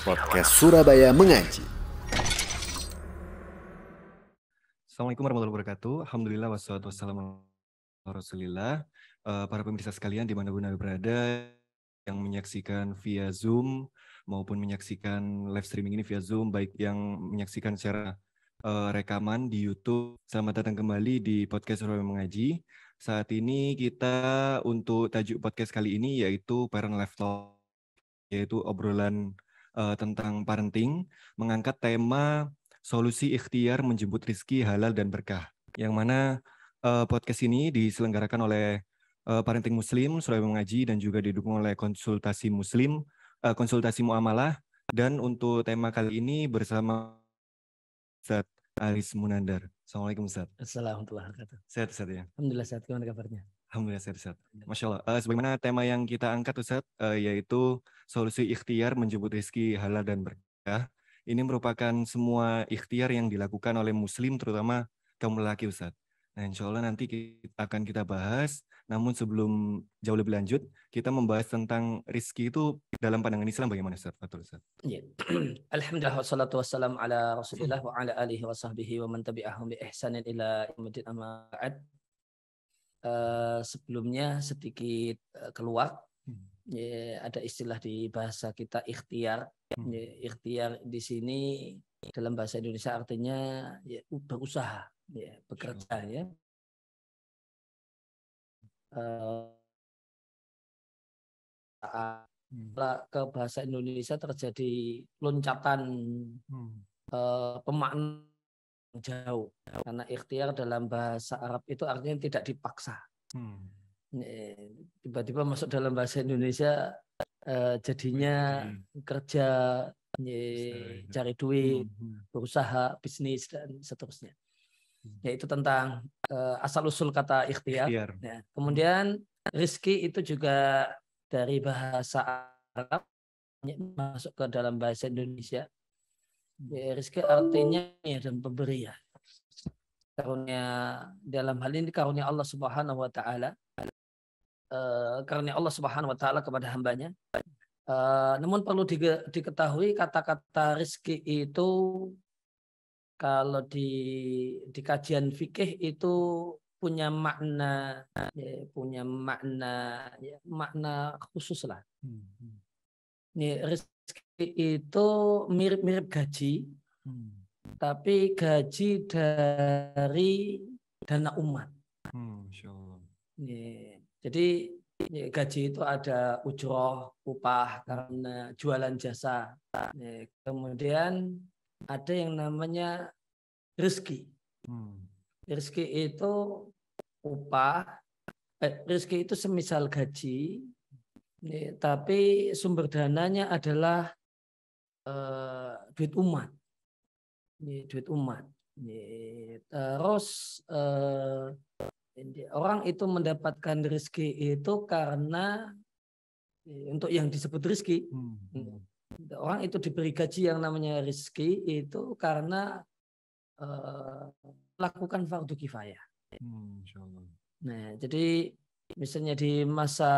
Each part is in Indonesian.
podcast Surabaya Mengaji. Assalamualaikum warahmatullahi wabarakatuh. Alhamdulillah wassalatu wassalamu Rasulillah. Eh, para pemirsa sekalian di mana dimanapun Anda berada yang menyaksikan via Zoom maupun menyaksikan live streaming ini via Zoom, baik yang menyaksikan secara eh, rekaman di YouTube. Selamat datang kembali di podcast Surabaya Mengaji. Saat ini kita untuk tajuk podcast kali ini yaitu Parent Life Talk, yaitu obrolan uh, tentang parenting mengangkat tema solusi ikhtiar menjemput rizki halal dan berkah yang mana uh, podcast ini diselenggarakan oleh uh, Parenting Muslim Surabaya Mengaji dan juga didukung oleh Konsultasi Muslim uh, Konsultasi Muamalah dan untuk tema kali ini bersama Ustaz Alis Munandar. Assalamualaikum Ustaz. Assalamualaikum warahmatullahi wabarakatuh. Sehat Ustaz ya? Alhamdulillah sehat. Gimana kabarnya? Alhamdulillah sehat Ustaz. Iya. Masya Allah. Uh, sebagaimana tema yang kita angkat Ustaz, uh, yaitu solusi ikhtiar menjemput rezeki halal dan berkah. Ini merupakan semua ikhtiar yang dilakukan oleh muslim, terutama kaum lelaki Ustaz. Nah, insya Allah nanti kita, akan kita bahas. Namun sebelum jauh lebih lanjut, kita membahas tentang rizki itu dalam pandangan Islam bagaimana Ustaz? Fatul Ustaz. Ya. Alhamdulillah wassalatu wassalamu ala rasulullah wa ala alihi wa sahbihi wa man tabi'ahum bi ihsanin ila amma'ad. Eh, sebelumnya sedikit eh, keluar. Ya, ada istilah di bahasa kita ikhtiar. Ya, ikhtiar di sini dalam bahasa Indonesia artinya ya, berusaha, hmm. ya, bekerja ya. Uh, ke bahasa Indonesia terjadi loncatan hmm. Eh, pemaknaan jauh karena ikhtiar dalam bahasa Arab itu artinya tidak dipaksa tiba hmm. tiba-tiba masuk dalam bahasa Indonesia eh, jadinya hmm. kerja ye, ya. cari duit hmm, hmm. berusaha bisnis dan seterusnya hmm. yaitu tentang eh, asal usul kata ikhtiar, ikhtiar. Ya. kemudian rizki itu juga dari bahasa Arab masuk ke dalam bahasa Indonesia Ya, artinya ya dan pemberi ya. Karunia dalam hal ini karunia Allah Subhanahu wa taala. Uh, karunia Allah Subhanahu wa taala kepada hambanya. Uh, namun perlu diketahui kata-kata rizki itu kalau di di kajian fikih itu punya makna ya, punya makna ya, makna khusus lah. Hmm, hmm. Ini rizki itu mirip-mirip gaji, hmm. tapi gaji dari dana umat. Hmm, ya, Jadi ya, gaji itu ada ujroh, upah karena jualan jasa. Ya, kemudian ada yang namanya rezeki. Hmm. Rezeki itu upah, eh, rezeki itu semisal gaji, ya, tapi sumber dananya adalah Eh, duit umat ini duit umat ini, terus uh, orang itu mendapatkan rezeki itu karena eh, untuk yang disebut rezeki hmm, hmm. orang itu diberi gaji yang namanya rezeki itu karena uh, lakukan fardu kifayah hmm, nah jadi misalnya di masa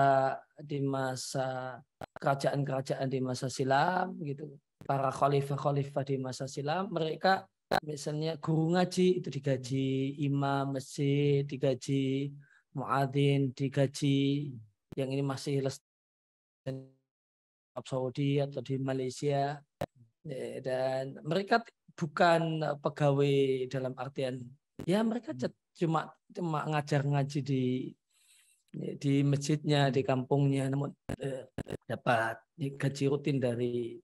di masa kerajaan-kerajaan di masa silam gitu para khalifah-khalifah di masa silam mereka misalnya guru ngaji itu digaji imam masjid digaji muadzin digaji yang ini masih lestari Saudi atau di Malaysia ya, dan mereka bukan pegawai dalam artian ya mereka cuma cuma ngajar ngaji di di masjidnya di kampungnya namun eh, dapat gaji rutin dari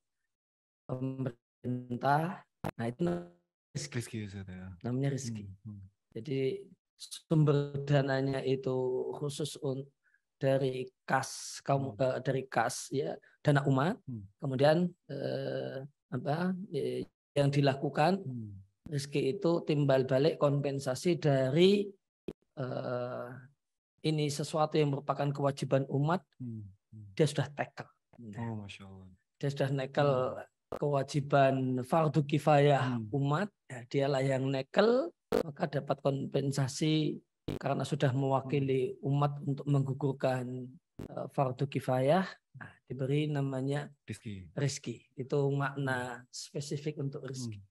pemerintah. Nah itu rezeki. rezeki namanya rezeki. Gitu ya. hmm, hmm. Jadi sumber dananya itu khusus untuk dari kas kaum hmm. uh, dari kas ya dana umat. Hmm. Kemudian uh, apa ya, yang dilakukan hmm. rezeki itu timbal balik kompensasi dari uh, ini sesuatu yang merupakan kewajiban umat. Hmm, hmm. Dia sudah tackle. oh, masya Allah. Dia sudah nekel hmm kewajiban fardu kifayah hmm. umat, ya, dialah yang nekel, maka dapat kompensasi karena sudah mewakili umat untuk menggugurkan uh, fardu kifayah, nah, diberi namanya rizki. rizki. Itu makna hmm. spesifik untuk rizki. Hmm.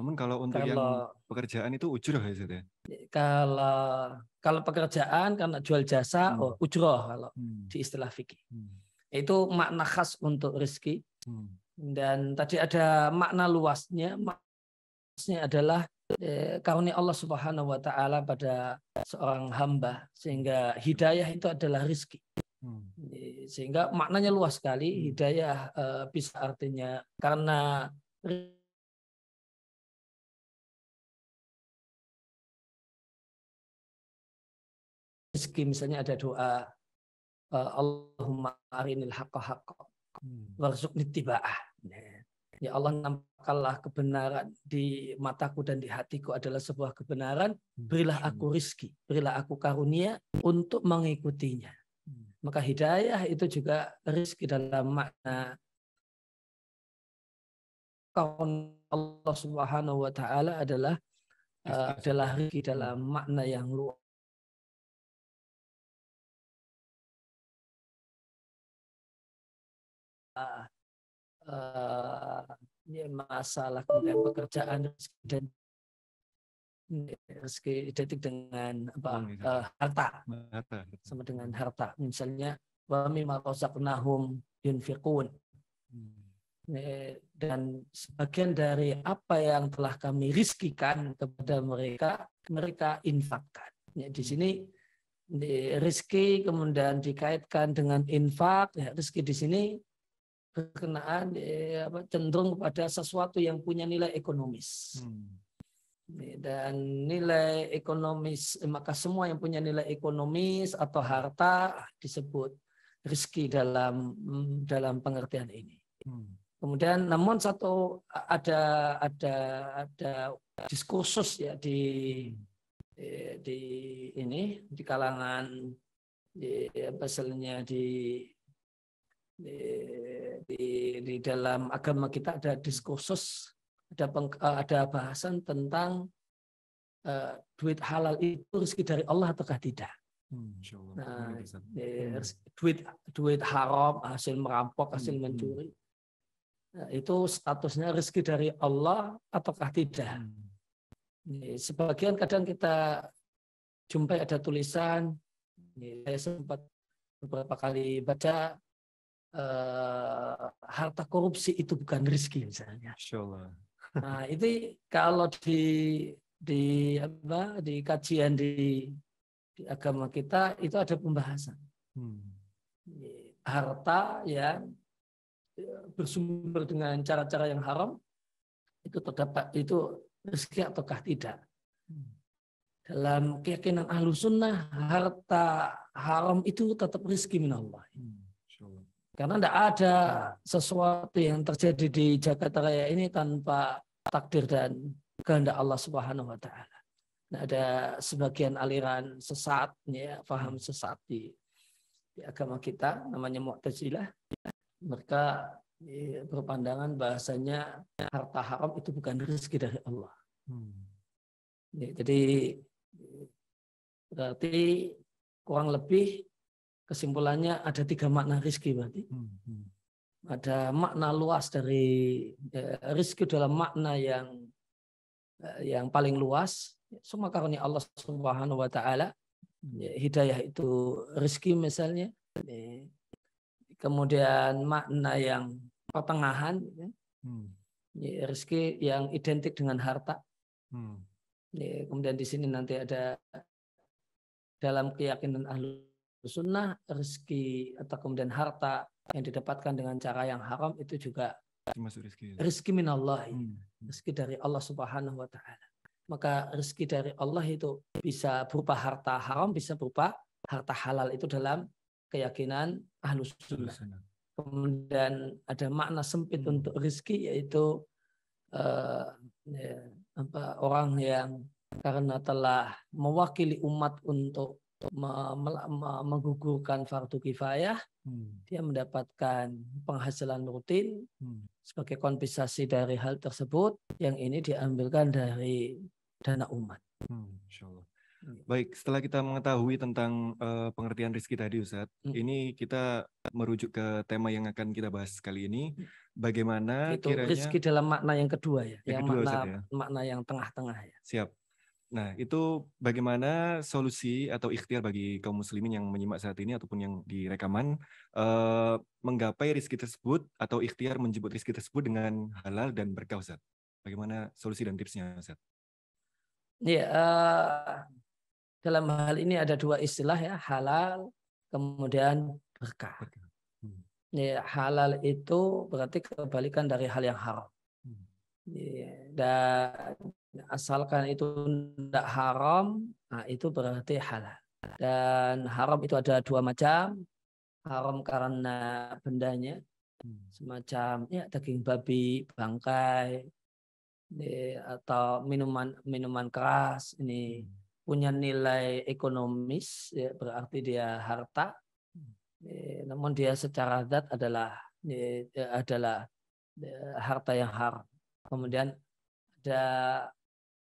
Namun kalau untuk kalau, yang pekerjaan itu ujroh ya Zed? Ya? Ya, kalau kalau pekerjaan karena jual jasa hmm. oh, ujroh kalau hmm. di istilah fikih. Hmm. Itu makna khas untuk rizki. Hmm. Dan tadi ada makna luasnya, maksudnya adalah eh, karunia Allah Subhanahu wa taala pada seorang hamba sehingga hidayah itu adalah rizki. Hmm. Sehingga maknanya luas sekali, hmm. hidayah eh, bisa artinya karena rezeki misalnya ada doa eh, Allahumma arinil haqqa haqqa hmm. warzuqni tiba'ah Ya Allah nampaklah kebenaran di mataku dan di hatiku adalah sebuah kebenaran. Berilah hmm. aku rizki, berilah aku karunia untuk mengikutinya. Hmm. Maka hidayah itu juga rizki dalam makna kaun Allah Subhanahu wa taala adalah uh, adalah rizki dalam makna yang luas uh, masalah kemudian pekerjaan dan rezeki identik dengan apa uh, harta. sama dengan harta misalnya wa mimma razaqnahum yunfiqun hmm. eh, dan sebagian dari apa yang telah kami rizkikan kepada mereka mereka infakkan ya, di sini rizki kemudian dikaitkan dengan infak ya, rizki di sini berkenaan eh, cenderung kepada sesuatu yang punya nilai ekonomis. Hmm. Dan nilai ekonomis, eh, maka semua yang punya nilai ekonomis atau harta disebut rezeki dalam mm, dalam pengertian ini. Hmm. Kemudian namun satu ada ada ada diskursus ya di hmm. eh, di ini di kalangan di di di, di, dalam agama kita ada diskursus, ada peng, eh, ada bahasan tentang uh, duit halal itu rezeki dari Allah ataukah tidak. Hmm, nah, ya, hmm. duit duit haram hasil merampok hasil hmm, hmm. mencuri nah, itu statusnya rezeki dari Allah ataukah tidak hmm. sebagian kadang kita jumpai ada tulisan saya sempat beberapa kali baca uh, harta korupsi itu bukan rizki misalnya. Insyaallah. Nah itu kalau di di apa di kajian di, di agama kita itu ada pembahasan hmm. harta ya bersumber dengan cara-cara yang haram itu terdapat itu rezeki ataukah tidak hmm. dalam keyakinan ahlu sunnah harta haram itu tetap rezeki minallah hmm. Karena tidak ada sesuatu yang terjadi di Jakarta Raya ini tanpa takdir dan kehendak Allah Subhanahu wa taala. Nah, ada sebagian aliran sesat ya, paham sesat di, di agama kita namanya Mu'tazilah. Mereka ya, berpandangan bahasanya harta haram itu bukan rezeki dari Allah. Hmm. Ya, jadi berarti kurang lebih kesimpulannya ada tiga makna rizki berarti. Hmm, hmm. Ada makna luas dari eh, rizki dalam makna yang eh, yang paling luas. Semua karunia Allah Subhanahu Wa Taala. Ya, hidayah itu rizki misalnya. Ya. Kemudian makna yang pertengahan. Ya. Hmm. ya, rizki yang identik dengan harta. Ya, kemudian di sini nanti ada dalam keyakinan ahlu sunnah rezeki atau kemudian harta yang didapatkan dengan cara yang haram itu juga rezeki rezeki ya. min Allah ya. hmm. rezeki dari Allah Subhanahu wa taala maka rezeki dari Allah itu bisa berupa harta haram bisa berupa harta halal itu dalam keyakinan ahlu sunnah kemudian ada makna sempit hmm. untuk rezeki yaitu uh, ya, apa, orang yang karena telah mewakili umat untuk menggugurkan fardu kifayah, hmm. dia mendapatkan penghasilan rutin hmm. sebagai kompensasi dari hal tersebut yang ini diambilkan dari dana umat. Hmm, insya Allah. Iya. Baik, setelah kita mengetahui tentang uh, pengertian rizki tadi Ustadz, hmm. ini kita merujuk ke tema yang akan kita bahas kali ini, hmm. bagaimana Itu, kiranya... rizki dalam makna yang kedua ya, yang, yang kedua, makna, Ustaz, ya? makna yang tengah-tengah ya. Siap, Nah, itu bagaimana solusi atau ikhtiar bagi kaum muslimin yang menyimak saat ini ataupun yang direkaman eh, menggapai rizki tersebut atau ikhtiar menjemput rizki tersebut dengan halal dan berkah, Ustaz? Bagaimana solusi dan tipsnya, Ustaz? Ya, uh, dalam hal ini ada dua istilah ya, halal kemudian berkah. berkah. Hmm. Ya, halal itu berarti kebalikan dari hal yang haram. Hmm. Ya, dan Ya, asalkan itu tidak haram, nah itu berarti halal. Dan haram itu ada dua macam. Haram karena bendanya, hmm. semacam ya daging babi, bangkai, atau minuman minuman keras ini hmm. punya nilai ekonomis, ya, berarti dia harta. Ya, namun dia secara zat adalah ya, adalah ya, harta yang haram. Kemudian ada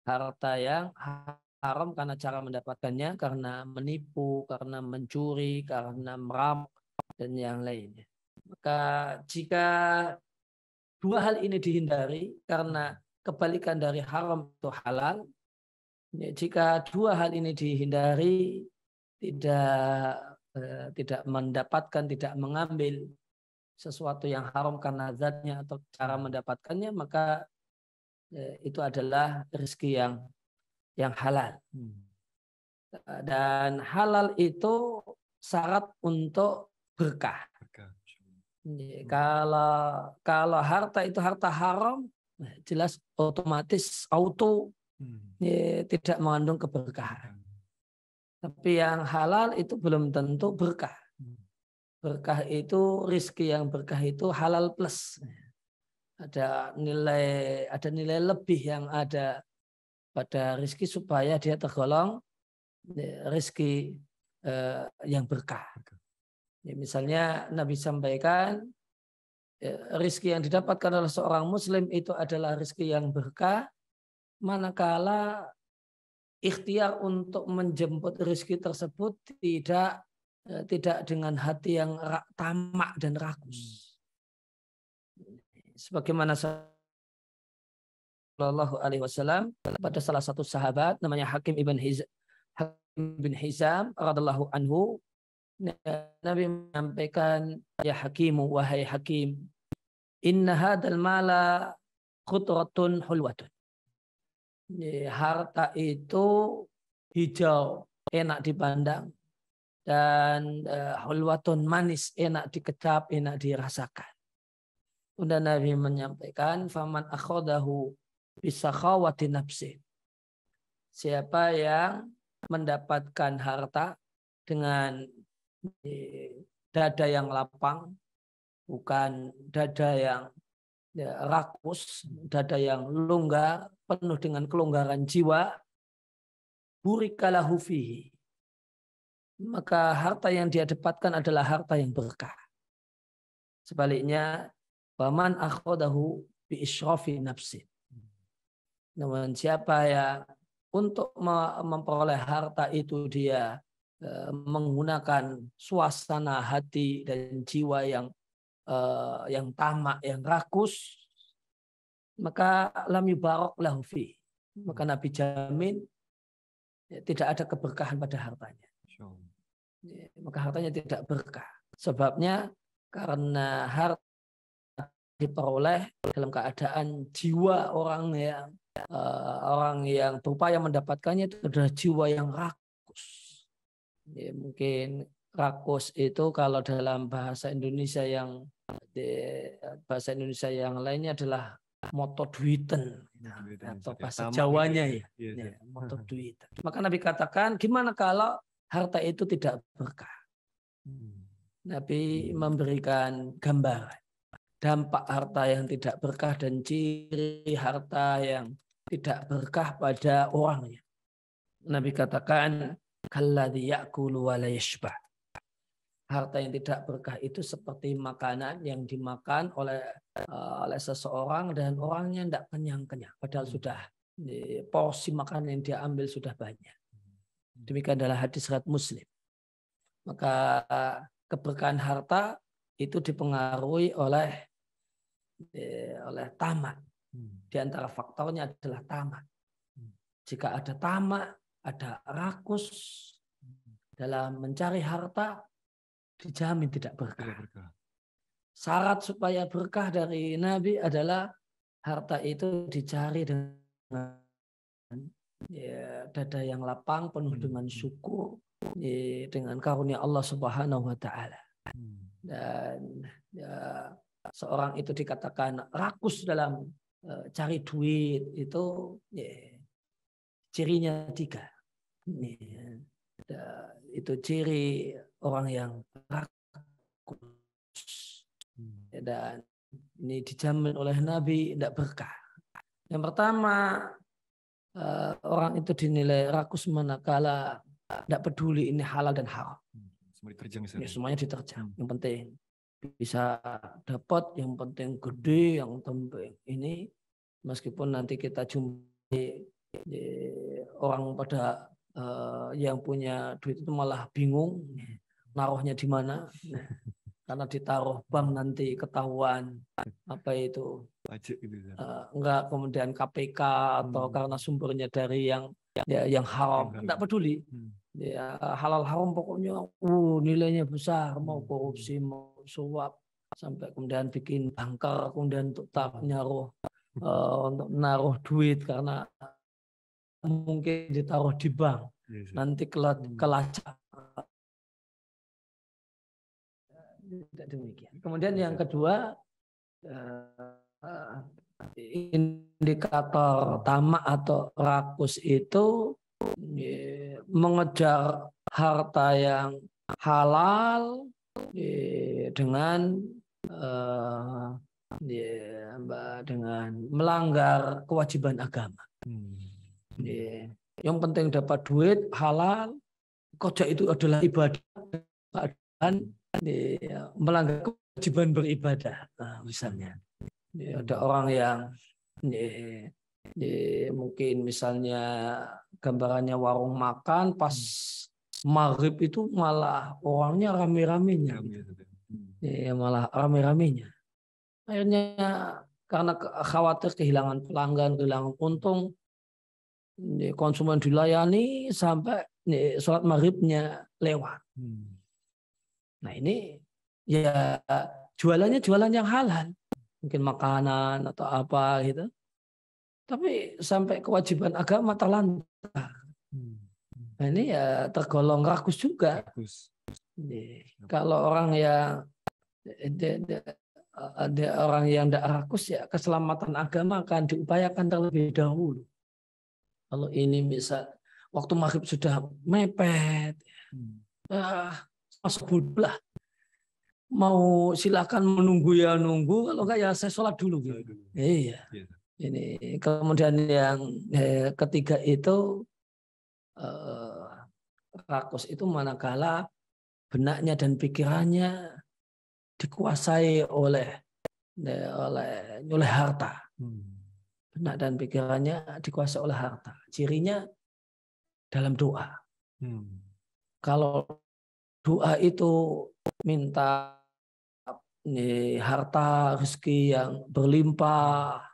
harta yang haram karena cara mendapatkannya karena menipu, karena mencuri, karena merampok dan yang lainnya. Maka jika dua hal ini dihindari karena kebalikan dari haram atau halal, ya, jika dua hal ini dihindari tidak eh, tidak mendapatkan, tidak mengambil sesuatu yang haram karena zatnya atau cara mendapatkannya, maka Eh, itu adalah rezeki yang yang halal. Hmm. Eh, dan halal itu syarat untuk berkah. Hmm. Kalau kalau harta itu harta haram, eh, jelas otomatis auto hmm. tidak mengandung keberkahan. Hmm. Tapi yang halal itu belum tentu berkah. Berkah itu rizki yang berkah itu halal plus ada nilai ada nilai lebih yang ada pada rizki supaya dia tergolong ya, rizki eh, yang berkah. Ya, misalnya Nabi sampaikan ya, rizki yang didapatkan oleh seorang Muslim itu adalah rizki yang berkah, manakala ikhtiar untuk menjemput rizki tersebut tidak eh, tidak dengan hati yang tamak dan rakus sebagaimana Shallallahu Alaihi Wasallam pada salah satu sahabat namanya Hakim ibn Hizam, bin Hizam radhiallahu anhu Nabi menyampaikan ya Hakimu wahai Hakim inna hadal mala khutratun hulwatun harta itu hijau enak dipandang dan uh, hulwatun manis enak dikecap enak dirasakan Kemudian Nabi menyampaikan, "Faman akhodahu bisakhawati nafsi." Siapa yang mendapatkan harta dengan eh, dada yang lapang, bukan dada yang ya, rakus, dada yang longgar, penuh dengan kelonggaran jiwa, burikalahu fihi. Maka harta yang dia dapatkan adalah harta yang berkah. Sebaliknya, Paman akhodahu bi isyrafi nafsi. Namun siapa ya untuk memperoleh harta itu dia e, menggunakan suasana hati dan jiwa yang e, yang tamak, yang rakus, maka lam yubarok lahu fi. Maka Nabi jamin ya, tidak ada keberkahan pada hartanya. Ya, maka hartanya tidak berkah. Sebabnya karena harta diperoleh dalam keadaan jiwa orang yang uh, orang yang berupaya mendapatkannya itu adalah jiwa yang rakus. Ya, mungkin rakus itu kalau dalam bahasa Indonesia yang bahasa Indonesia yang lainnya adalah moto duiten nah, atau bahasa Jawanya gitu ya, ya, iya, iya. ya moto duiten. Maka Nabi katakan gimana kalau harta itu tidak berkah? Hmm. Nabi memberikan gambaran dampak harta yang tidak berkah dan ciri harta yang tidak berkah pada orangnya. Nabi katakan, ya'kulu Harta yang tidak berkah itu seperti makanan yang dimakan oleh eh, oleh seseorang dan orangnya tidak kenyang-kenyang padahal hmm. sudah porsi makanan yang dia ambil sudah banyak. Hmm. Demikian adalah hadis riwayat Muslim. Maka eh, keberkahan harta itu dipengaruhi oleh Eh, oleh tamak. Hmm. Di antara faktornya adalah tamak. Hmm. Jika ada tamak, ada rakus hmm. dalam mencari harta, dijamin tidak berkah. Syarat supaya berkah dari Nabi adalah harta itu dicari dengan ya, dada yang lapang, penuh dengan syukur, ya, dengan karunia Allah Subhanahu Wa Taala. Dan ya, seorang itu dikatakan rakus dalam eh, cari duit itu ya, cirinya tiga. Ya, itu ciri orang yang rakus hmm. dan ini dijamin oleh Nabi tidak berkah. Yang pertama eh, orang itu dinilai rakus manakala tidak peduli ini halal dan haram. Hmm, ya, semuanya diterjang. Hmm. Yang penting bisa dapat yang penting gede yang penting ini meskipun nanti kita jumpai eh, orang pada uh, yang punya duit itu malah bingung naruhnya di mana karena ditaruh bank nanti ketahuan apa itu uh, enggak kemudian KPK atau hmm. karena sumbernya dari yang ya, yang haram enggak peduli hmm. ya halal haram pokoknya uh nilainya besar mau hmm. korupsi mau suap sampai kemudian bikin bunker kemudian untuk tak nyaruh uh, eh, untuk naruh duit karena mungkin ditaruh di bank iya, yes. nanti hmm. kelacak tidak demikian. Kemudian iya, yang kedua uh, indikator tamak atau rakus itu eh, mengejar harta yang halal dengan ya, mbak dengan melanggar kewajiban agama. Hmm. Yang penting dapat duit halal, kerja itu adalah ibadah dan melanggar kewajiban beribadah, nah, misalnya. ada orang yang mungkin misalnya gambarannya warung makan pas hmm maghrib itu malah orangnya rame-ramenya Ya, malah rame-ramenya. Akhirnya karena khawatir kehilangan pelanggan, kehilangan untung, ya, konsumen dilayani sampai ya, sholat maghribnya lewat. Hmm. Nah ini ya jualannya jualan yang halal, mungkin makanan atau apa gitu. Tapi sampai kewajiban agama terlantar. Nah, ini ya tergolong rakus juga. Rakus. Kalau orang yang ada orang yang tidak rakus ya keselamatan agama akan diupayakan terlebih dahulu. Kalau ini misal waktu maghrib sudah mepet, hmm. Ya, ah, masuk Mau silakan menunggu ya nunggu, kalau enggak ya saya sholat dulu. Gitu. Iya. iya. Ini kemudian yang eh, ketiga itu Eh, rakus itu manakala benaknya dan pikirannya dikuasai oleh oleh oleh harta. Hmm. Benak dan pikirannya dikuasai oleh harta. Cirinya dalam doa. Hmm. Kalau doa itu minta eh, harta rezeki yang berlimpah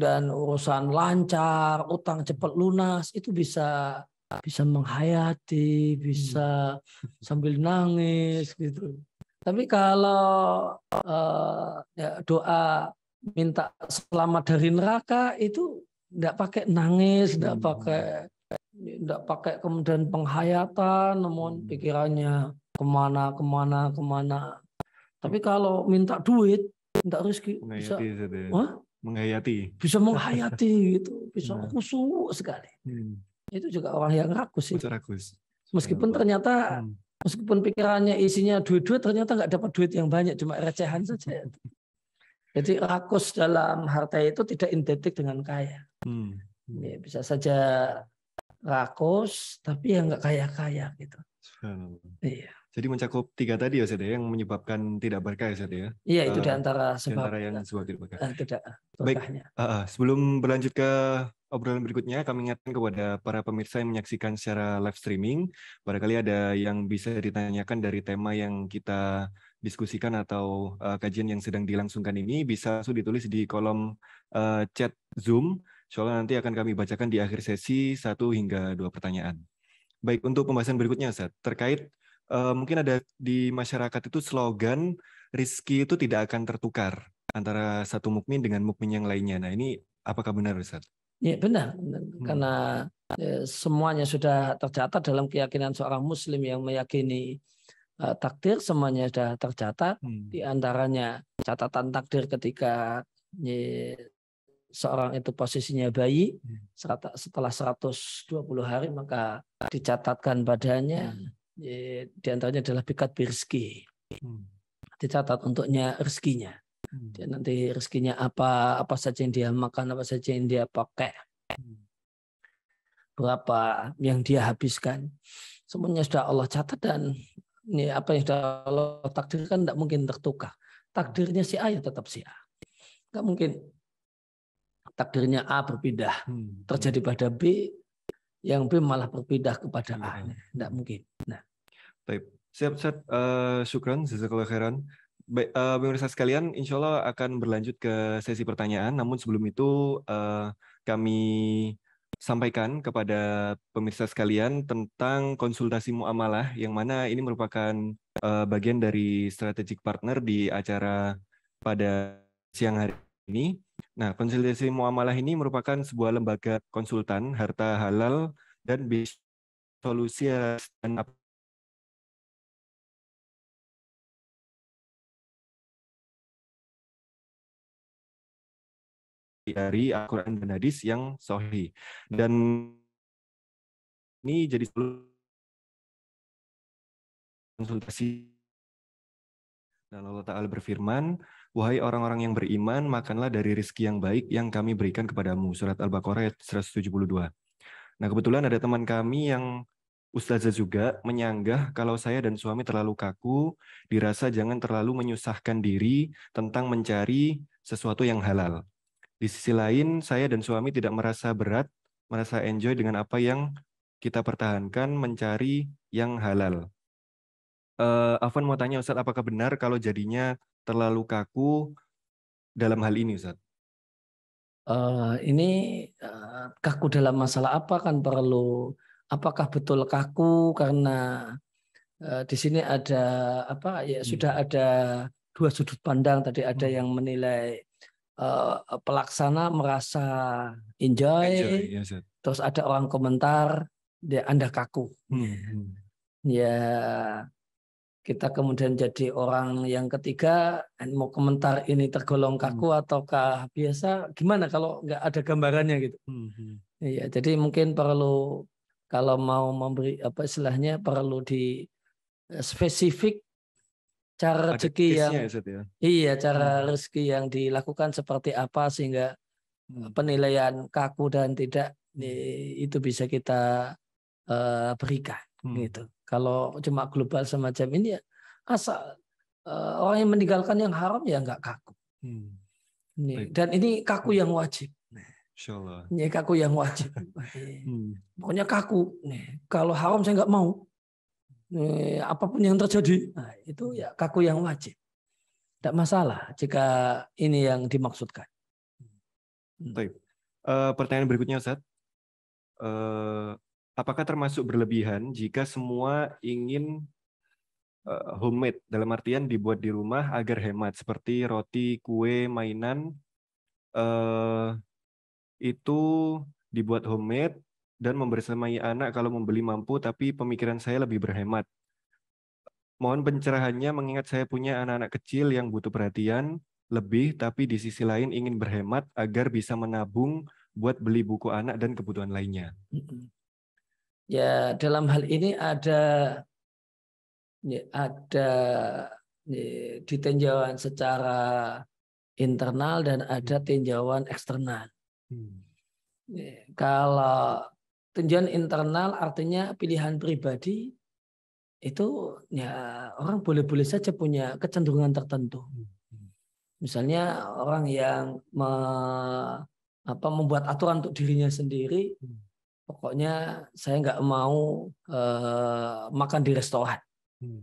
dan urusan lancar, utang cepat lunas itu bisa bisa menghayati, bisa hmm. sambil nangis gitu. Tapi kalau uh, ya, doa minta selamat dari neraka itu tidak pakai nangis, tidak hmm. pakai tidak pakai kemudian penghayatan, namun hmm. pikirannya kemana kemana kemana. Tapi kalau minta duit enggak rezeki bisa, wah menghayati. Bisa menghayati gitu, bisa nah. sekali. Hmm. Itu juga orang yang rakus sih. Rakus. Meskipun iya, ternyata hmm. meskipun pikirannya isinya duit-duit ternyata nggak dapat duit yang banyak, cuma recehan saja. Jadi rakus dalam harta itu tidak identik dengan kaya. Hmm. hmm. bisa saja rakus tapi yang nggak kaya-kaya gitu. Iya. Jadi mencakup tiga tadi ya, Ustaz, ya, yang menyebabkan tidak berkah ya, Ustaz, ya? Iya, itu uh, di antara sebab. Di antara yang sebab tidak berkah. Uh, tidak Baik, uh, sebelum berlanjut ke obrolan berikutnya, kami ingatkan kepada para pemirsa yang menyaksikan secara live streaming, barangkali ada yang bisa ditanyakan dari tema yang kita diskusikan atau uh, kajian yang sedang dilangsungkan ini, bisa langsung ditulis di kolom uh, chat Zoom, soalnya nanti akan kami bacakan di akhir sesi satu hingga dua pertanyaan. Baik, untuk pembahasan berikutnya, Ustaz, terkait Eh, mungkin ada di masyarakat itu slogan rizki itu tidak akan tertukar antara satu mukmin dengan mukmin yang lainnya. Nah ini apakah benar Ustaz? Ya benar, benar. Hmm. karena ya, semuanya sudah tercatat dalam keyakinan seorang Muslim yang meyakini uh, takdir semuanya sudah tercatat. Hmm. Di antaranya catatan takdir ketika ya, seorang itu posisinya bayi hmm. setelah 120 hari maka dicatatkan badannya. Hmm di antaranya adalah pikat birski. Hmm. Dicatat untuknya rezekinya. Hmm. nanti rezekinya apa, apa saja yang dia makan, apa saja yang dia pakai. Hmm. Berapa yang dia habiskan. Semuanya sudah Allah catat dan ini apa yang sudah Allah takdirkan tidak mungkin tertukar. Takdirnya si A ya tetap si A. Tidak mungkin takdirnya A berpindah. Terjadi pada B, yang B malah berpindah kepada A. Tidak hmm. mungkin. Nah. Baik. Siap, Ustaz. Uh, syukran, jazakallah khairan. Baik, uh, pemirsa sekalian, insya Allah akan berlanjut ke sesi pertanyaan. Namun sebelum itu, uh, kami sampaikan kepada pemirsa sekalian tentang konsultasi muamalah yang mana ini merupakan uh, bagian dari strategic partner di acara pada siang hari ini Nah, konsultasi muamalah ini merupakan sebuah lembaga konsultan harta halal dan bisnis solusi dan dari Al-Quran dan Hadis yang sohi. Dan ini jadi konsultasi dan Allah Ta'ala berfirman, Wahai orang-orang yang beriman, makanlah dari rizki yang baik yang kami berikan kepadamu. Surat Al-Baqarah ayat 172. Nah, kebetulan ada teman kami yang Ustazah juga menyanggah kalau saya dan suami terlalu kaku, dirasa jangan terlalu menyusahkan diri tentang mencari sesuatu yang halal. Di sisi lain, saya dan suami tidak merasa berat, merasa enjoy dengan apa yang kita pertahankan mencari yang halal. Uh, eh, Afan mau tanya Ustaz, apakah benar kalau jadinya terlalu kaku dalam hal ini Ustaz? Uh, eh, ini uh, kaku dalam masalah apa kan perlu apakah betul kaku karena uh, di sini ada apa ya hmm. sudah ada dua sudut pandang tadi ada hmm. yang menilai uh, pelaksana merasa enjoy, enjoy ya, terus ada orang komentar dia anda kaku hmm. hmm. ya kita kemudian jadi orang yang ketiga mau komentar ini tergolong kaku hmm. ataukah biasa gimana kalau nggak ada gambarannya gitu hmm. ya jadi mungkin perlu kalau mau memberi apa istilahnya perlu di eh, spesifik cara rezeki yang ya, ya? iya cara hmm. rezeki yang dilakukan seperti apa sehingga eh, hmm. penilaian kaku dan tidak hmm. eh, itu bisa kita uh, berikan Hmm. Gitu. Kalau cuma global semacam ini ya asal uh, eh, orang yang meninggalkan yang haram ya nggak kaku. Hmm. Nih. Dan hmm. Nah, ini kaku yang wajib. Ini kaku yang wajib. hmm. Pokoknya kaku. Nih, kalau haram saya nggak mau. Nih, apapun yang terjadi, nah, itu ya kaku yang wajib. Tidak masalah jika ini yang dimaksudkan. Hmm. Baik. Uh, pertanyaan berikutnya Ustaz. Uh, apakah termasuk berlebihan jika semua ingin eh, homemade dalam artian dibuat di rumah agar hemat seperti roti, kue, mainan eh, itu dibuat homemade dan membersamai anak kalau membeli mampu tapi pemikiran saya lebih berhemat. Mohon pencerahannya mengingat saya punya anak-anak kecil yang butuh perhatian lebih tapi di sisi lain ingin berhemat agar bisa menabung buat beli buku anak dan kebutuhan lainnya ya dalam hal ini ada ya, ada ya, ditinjauan secara internal dan ada hmm. tinjauan eksternal. Hmm. Ya, kalau tinjauan internal artinya pilihan pribadi itu ya orang boleh-boleh saja punya kecenderungan tertentu. Hmm. Misalnya orang yang me, apa, membuat aturan untuk dirinya sendiri, hmm pokoknya saya nggak mau uh, makan di restoran hmm.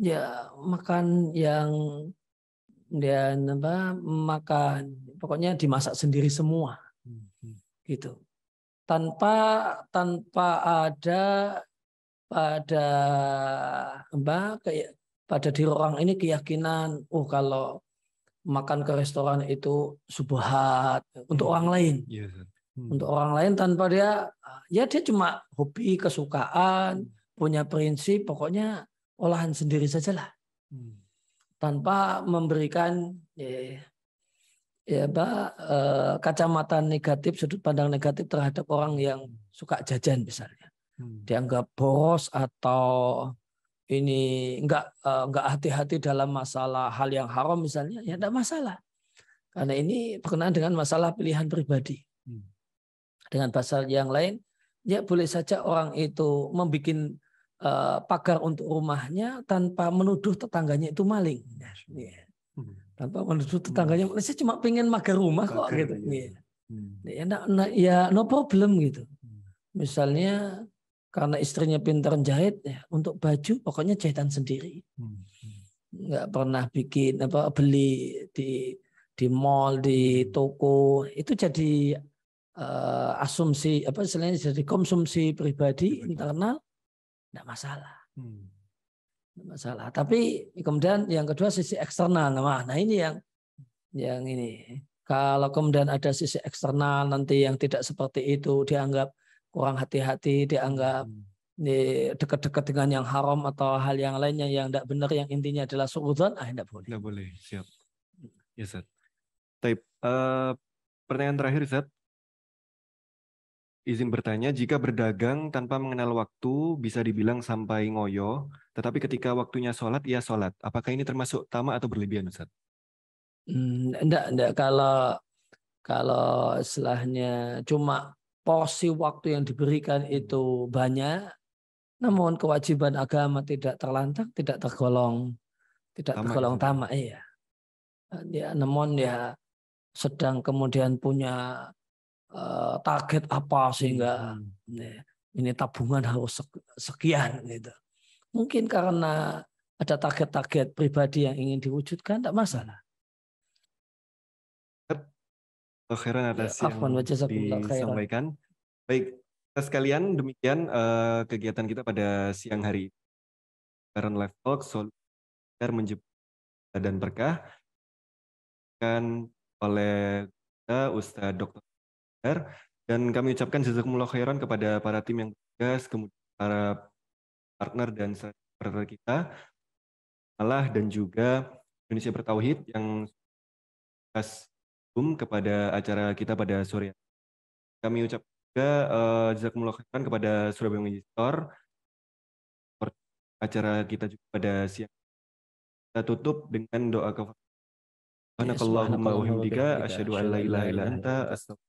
ya makan yang dan apa makan pokoknya dimasak sendiri semua hmm, hmm. gitu tanpa tanpa ada pada apa kayak pada diri orang ini keyakinan oh kalau makan ke restoran itu subhat untuk hmm. orang lain. Iya, Hmm. untuk orang lain tanpa dia ya dia cuma hobi kesukaan punya prinsip pokoknya olahan sendiri saja sajalah hmm. tanpa memberikan ya, ya apa, eh, kacamata negatif sudut pandang negatif terhadap orang yang hmm. suka jajan misalnya dianggap boros atau ini nggak eh, nggak hati-hati dalam masalah hal yang haram misalnya ya tidak masalah karena ini berkenaan dengan masalah pilihan pribadi dengan bahasa yang lain, ya boleh saja orang itu membuat eh, pagar untuk rumahnya tanpa menuduh tetangganya itu maling. Iya. Hmm. Tanpa menuduh hmm. tetangganya, saya cuma pengen magar rumah kok gitu. Iya. Iya. Hmm. Ya. Ya, nah, nah, ya no problem gitu. Misalnya karena istrinya pintar jahit ya untuk baju pokoknya jahitan sendiri nggak pernah bikin apa beli di di mall di toko itu jadi uh, asumsi apa selain jadi konsumsi pribadi internal tidak masalah. Hmm. Tidak masalah. Tapi kemudian yang kedua sisi eksternal. Nah, nah ini yang yang ini. Kalau kemudian ada sisi eksternal nanti yang tidak seperti itu dianggap kurang hati-hati, dianggap hmm. dekat-dekat dengan yang haram atau hal yang lainnya yang tidak benar yang intinya adalah suudzon, ah tidak boleh. Tidak boleh, siap. Ya, Zat. uh, pertanyaan terakhir, Zat Izin bertanya, jika berdagang tanpa mengenal waktu bisa dibilang sampai ngoyo, tetapi ketika waktunya sholat, ia ya sholat. Apakah ini termasuk tama atau berlebihan, Ustaz? Hmm, enggak, enggak. Kalau kalau istilahnya cuma porsi waktu yang diberikan hmm. itu banyak, namun kewajiban agama tidak terlantar, tidak tergolong, tidak tama, tergolong ya? tama, iya. Ya, namun ya sedang kemudian punya Eh, target apa sehingga hmm. ini tabungan harus sekian gitu. Mungkin karena ada target-target pribadi yang ingin diwujudkan tidak masalah. Khairan ada ya, yang disampaikan. Baik, sekalian demikian eh, kegiatan kita pada siang hari Current live Life Talk Solidar menjemput dan berkah Dan oleh kita Ustadz Dr dan kami ucapkan jazakumullah khairan kepada para tim yang bertugas, kemudian para partner dan partner kita, Allah dan juga Indonesia Bertauhid yang khas Zoom kepada acara kita pada sore. Kami ucapkan juga uh, jazakumullah khairan kepada Surabaya Magister acara kita juga pada siang. Kita tutup dengan doa ya, kafaratul. Subhanakallahumma wa bihamdika asyhadu an la ilaha illa anta astaghfiruka